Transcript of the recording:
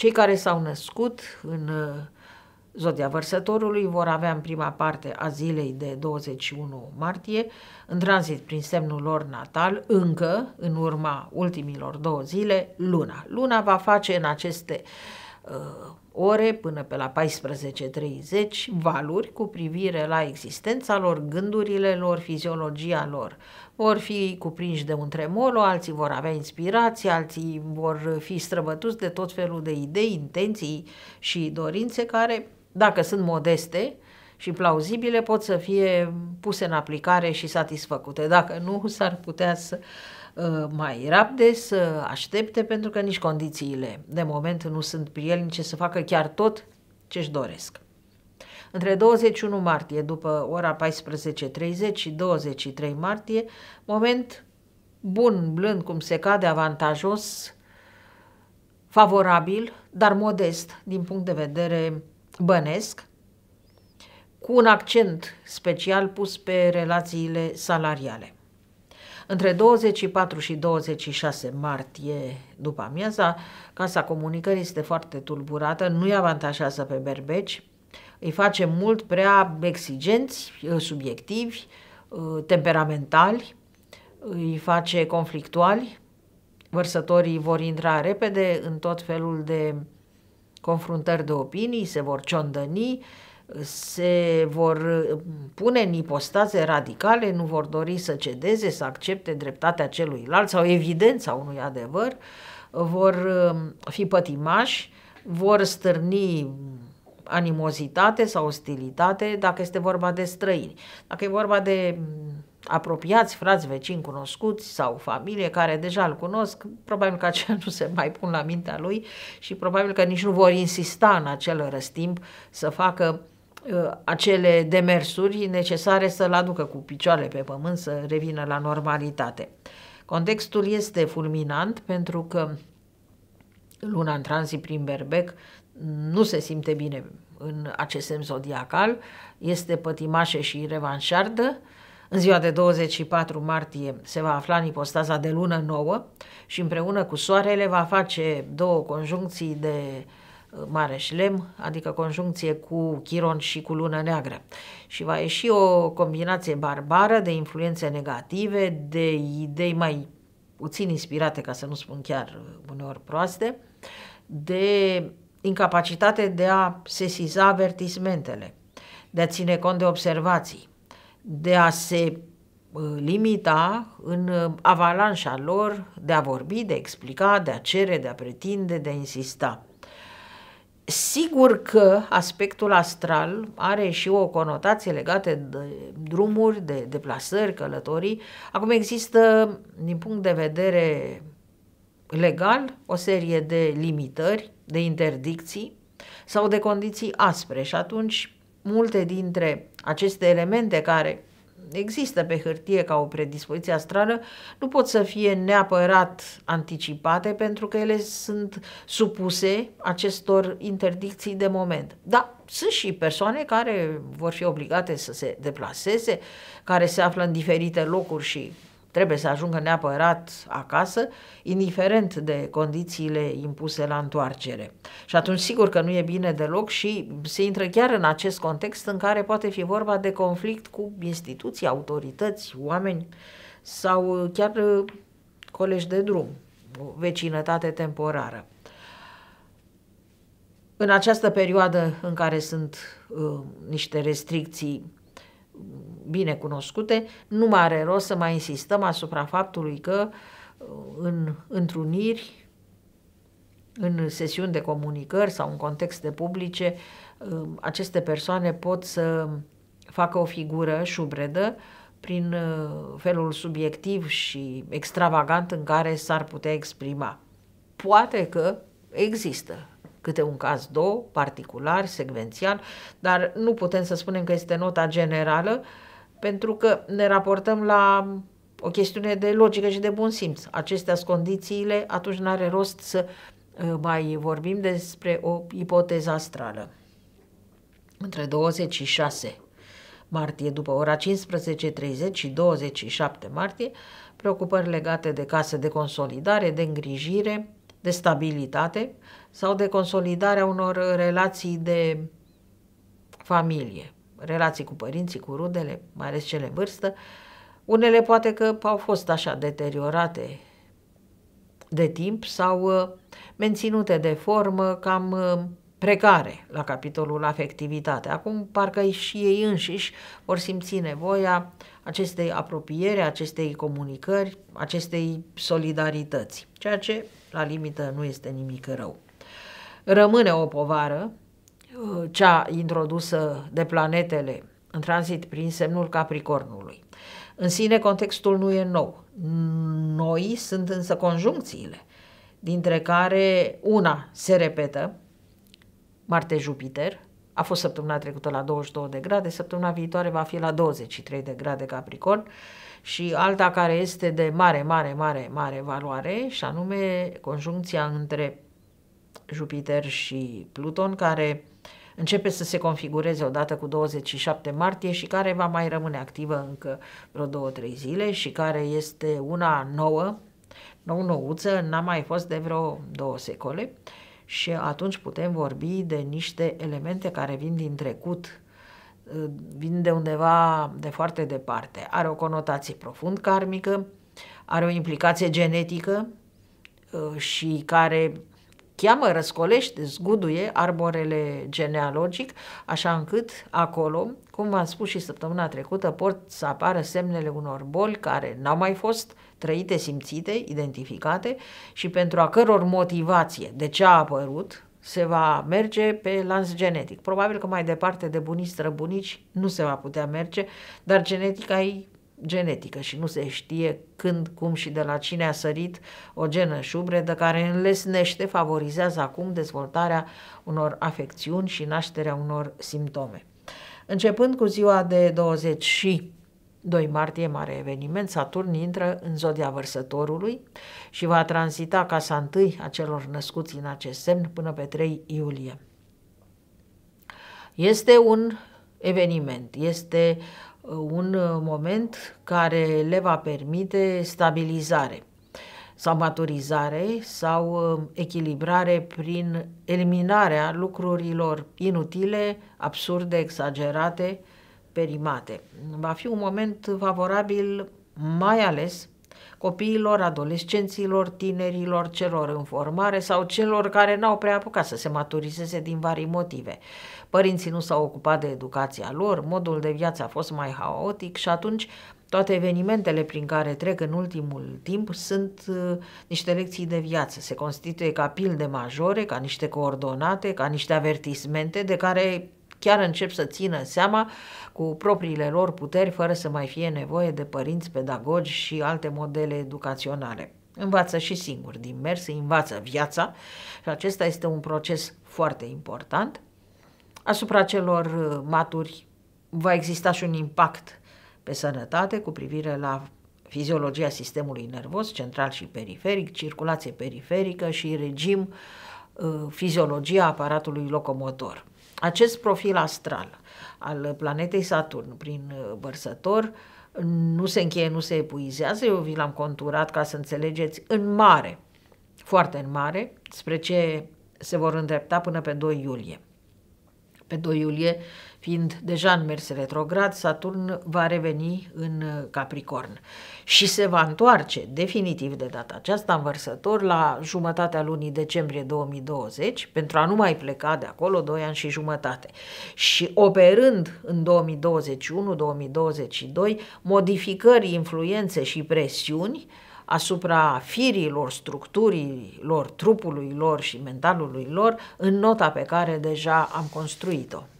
Cei care s-au născut în uh, Zodia Vărsătorului vor avea în prima parte a zilei de 21 martie, în tranzit prin semnul lor natal, încă în urma ultimilor două zile, luna. Luna va face în aceste uh, ore până pe la 14.30 valuri cu privire la existența lor, gândurile lor, fiziologia lor. Vor fi cuprinși de un tremolo, alții vor avea inspirații, alții vor fi străbătuți de tot felul de idei, intenții și dorințe care, dacă sunt modeste, și plauzibile pot să fie puse în aplicare și satisfăcute. Dacă nu, s-ar putea să Ă, mai rapide, să aștepte, pentru că nici condițiile de moment nu sunt prielnice să facă chiar tot ce își doresc. Între 21 martie, după ora 14.30 și 23 martie, moment bun, blând, cum se cade, avantajos, favorabil, dar modest din punct de vedere bănesc, cu un accent special pus pe relațiile salariale. Între 24 și 26 martie după amiaza, Casa Comunicării este foarte tulburată, nu-i avantajează pe berbeci, îi face mult prea exigenți, eh, subiectivi, eh, temperamentali, îi face conflictuali, vărsătorii vor intra repede în tot felul de confruntări de opinii, se vor ciondăni, se vor uh, pune în ipostaze radicale, nu vor dori să cedeze, să accepte dreptatea celuilalt sau evidența unui adevăr, vor uh, fi pătimași, vor stârni animozitate sau ostilitate dacă este vorba de străini. Dacă e vorba de mm, apropiați, frați, vecini cunoscuți sau familie care deja îl cunosc, probabil că aceia nu se mai pun la mintea lui și probabil că nici nu vor insista în acel răstimp să facă Uh, acele demersuri necesare să-l aducă cu picioarele pe pământ să revină la normalitate. Contextul este fulminant pentru că luna în tranzit prin Berbec nu se simte bine în acest semn zodiacal, este pătimașe și revanșardă, în ziua de 24 martie se va afla în ipostaza de lună nouă și împreună cu soarele va face două conjuncții de uh, Mareș Lem, adică conjuncție cu Chiron și cu Lună Neagră. Și va ieși o combinație barbară de influențe negative, de idei mai puțin inspirate, ca să nu spun chiar uneori proaste, de incapacitate de a sesiza avertismentele, de a ține cont de observații, de a se uh, limita în uh, avalanșa lor de a vorbi, de a explica, de a cere, de a pretinde, de a insista. Sigur că aspectul astral are și o conotație legată de drumuri, de deplasări, călătorii. Acum există, din punct de vedere legal, o serie de limitări, de interdicții sau de condiții aspre și atunci multe dintre aceste elemente care există pe hârtie ca o predispoziție astrală, nu pot să fie neapărat anticipate pentru că ele sunt supuse acestor interdicții de moment. Da, sunt și persoane care vor fi obligate să se deplaseze, care se află în diferite locuri și trebuie să ajungă neapărat acasă, indiferent de condițiile impuse la întoarcere. Și atunci sigur că nu e bine deloc și se intră chiar în acest context în care poate fi vorba de conflict cu instituții, autorități, oameni sau chiar uh, colegi de drum, vecinătate temporară. În această perioadă în care sunt uh, niște restricții bine cunoscute, nu mai are rost să mai insistăm asupra faptului că uh, în întruniri, în sesiuni de comunicări sau în contexte publice, uh, aceste persoane pot să facă o figură șubredă prin uh, felul subiectiv și extravagant în care s-ar putea exprima. Poate că există câte un caz, două, particular, secvențial, dar nu putem să spunem că este nota generală, pentru că ne raportăm la o chestiune de logică și de bun simț. Acestea sunt condițiile, atunci nu are rost să ă, mai vorbim despre o ipoteză astrală. Între 26 martie după ora 15.30 și 27 martie, preocupări legate de case de consolidare, de îngrijire, de stabilitate sau de consolidarea unor relații de familie, relații cu părinții, cu rudele, mai ales cele în vârstă. Unele poate că au fost așa deteriorate de timp sau uh, menținute de formă cam uh, precare la capitolul afectivitate. Acum parcă și ei înșiși vor simți nevoia acestei apropiere, acestei comunicări, acestei solidarități, ceea ce la limită nu este nimic rău. Rămâne o povară, uh, cea introdusă de planetele în tranzit prin semnul Capricornului. În sine contextul nu e nou. Noi sunt însă conjuncțiile, dintre care una se repetă, Marte-Jupiter, a fost săptămâna trecută la 22 de grade, săptămâna viitoare va fi la 23 de grade Capricorn și alta care este de mare, mare, mare, mare valoare și anume conjuncția între Jupiter și Pluton care începe să se configureze odată cu 27 martie și care va mai rămâne activă încă vreo două, trei zile și care este una nouă, nou-nouță, n-a mai fost de vreo două secole. Uh, și atunci putem vorbi de niște elemente care vin din trecut, vin de undeva de foarte departe. Are o conotație profund karmică, are o implicație genetică uh, și care cheamă, răscolește, zguduie arborele genealogic, așa încât acolo, cum am spus și săptămâna trecută, pot să apară semnele unor boli care n-au mai fost trăite, simțite, identificate și pentru a căror motivație de ce a apărut se va merge pe lans genetic. Probabil că mai departe de bunii străbunici nu se va putea merge, dar genetica e genetică și nu se știe când, cum și de la cine a sărit o genă șubredă care înlesnește, favorizează acum dezvoltarea unor afecțiuni și nașterea unor simptome. Începând cu ziua de 20 și 2 martie, mare eveniment, Saturn intră în zodia vărsătorului și va transita casa întâi a celor născuți în acest semn până pe 3 iulie. Este un eveniment. Este uh, un uh, moment care le va permite stabilizare sau maturizare sau uh, echilibrare prin eliminarea lucrurilor inutile, absurde, exagerate, perimate. Va fi un moment favorabil mai ales copiilor, adolescenților, tinerilor, celor în formare sau celor care n-au prea apucat să se maturizeze din vari motive părinții nu s-au ocupat de educația lor, modul de viață a fost mai haotic și atunci toate evenimentele prin care trec în ultimul timp sunt uh, niște lecții de viață. Se constituie ca pilde majore, ca niște coordonate, ca niște avertismente de care chiar încep să țină seama cu propriile lor puteri fără să mai fie nevoie de părinți, pedagogi și alte modele educaționale. Învață și singur din mers, învață viața și acesta este un proces foarte important Asupra celor uh, maturi va exista și un impact pe sănătate cu privire la fiziologia sistemului nervos central și periferic, circulație periferică și regim uh, fiziologia aparatului locomotor. Acest profil astral al planetei Saturn prin uh, vărsător nu se încheie, nu se epuizează, eu vi l-am conturat ca să înțelegeți în mare, foarte în mare, spre ce se vor îndrepta până pe 2 iulie. Pe 2 iulie, fiind deja în mers retrograd, Saturn va reveni în uh, Capricorn și se va întoarce definitiv de data aceasta învărsător la jumătatea lunii decembrie 2020 pentru a nu mai pleca de acolo 2 ani și jumătate și operând în 2021-2022 modificări, influențe și presiuni asupra firilor, structurilor, trupului lor și mentalului lor în nota pe care deja am construit-o.